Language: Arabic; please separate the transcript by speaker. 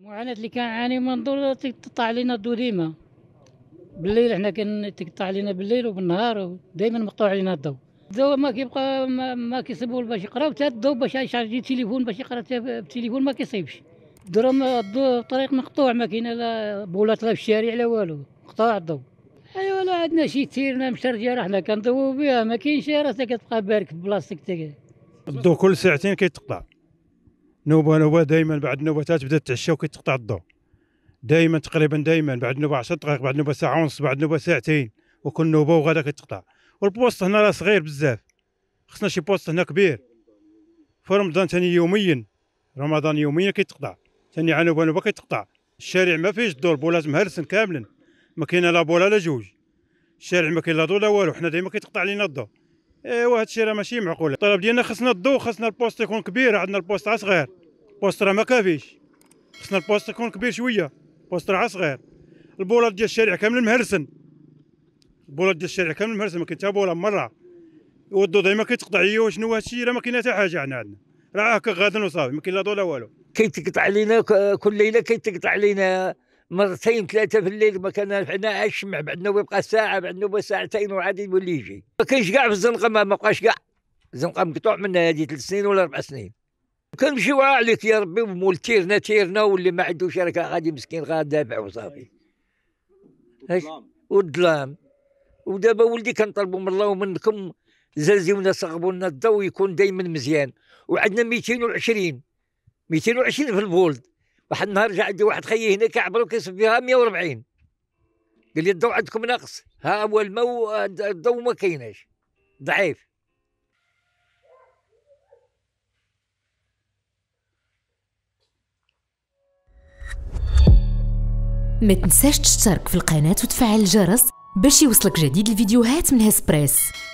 Speaker 1: المعاناه اللي كنعاني منظور تقطع علينا ديما بالليل حنا كان تقطع علينا بالليل وبالنهار دائما مقطوع علينا الضو الضو ما كيبقى ما, ما كيصيبو باش يقراو حتى الضو باش يشارجي التليفون باش يقرا التليفون ما كيصيبش درهم الضو الطريق مقطوع ما كاين لا بولات لا في الشارع لا والو مقطوع الضو ايوا لا عندنا شي تيرنا مشرجي راه حنا كنضو بها ما كاينش راه تبقى بارك بلاصتك
Speaker 2: الضو كل ساعتين كيتقطع نوبه نوبه دائما بعد نوبتات بدات تعشى وكي تقطع الضوء دائما تقريبا دائما بعد نوبه 10 دقائق بعد نوبه ساعه ونص بعد نوبه ساعتين وكل نوبه وغادا كتقطع والبوست هنا راه صغير بزاف خصنا شي بوست هنا كبير في رمضان ثاني يوميا رمضان يوميا كيتقطع ثاني عنوبه نوبه كيتقطع الشارع ما فيهش الدور بولات مهرسن كاملا ما كاين لا بولا لا جوج الشارع ما كاين لا ضو لا والو حنا دائما كيتقطع علينا الضوء ايوا هادشي راه ماشي معقول الطلب ديالنا خصنا الضوء خصنا البوست يكون كبير عندنا البوست عا صغير البوست راه ما كافيش خصنا البوست يكون كبير شويه البوست راه صغير البولات ديال الشارع كامل مهرسن البولات ديال الشارع كامل مهرسن ما كاين حتى بوله مره والضو ديما كيتقطع ليا شنو هادشي راه ما كاين حتى حاجه عندنا راه هكا غادن وصافي ما كاين لا ضو لا والو كيتقطع علينا كل
Speaker 3: ليله كيتقطع علينا مرتين ثلاثه في الليل ما كان حنا الشمع بعد نوبه يبقى ساعه بعد نوبه ساعتين وعاد يولي يجي ما كاينش كاع في الزنقه ما بقاش كاع الزنقه مقطوع منها هذه ثلاث سنين ولا اربع سنين كنمشيو عليك يا ربي ومول تيرنا تيرنا واللي ما عندوش شركه غادي مسكين غادي دافع وصافي والظلام ودابا ولدي كنطلبوا من الله ومنكم زلزلونا صغبوا لنا الضو يكون دائما مزيان وعندنا 220 220 في البولد واحد النهار جا عندي واحد خيي هنا كيعبروا كيصب فيها 140 قال لي الضوء عندكم ناقص ها هو الماء الضوء ما كايناش ضعيف
Speaker 1: ما تنساش تشترك في القناة وتفعل الجرس باش يوصلك جديد الفيديوهات من هسبريس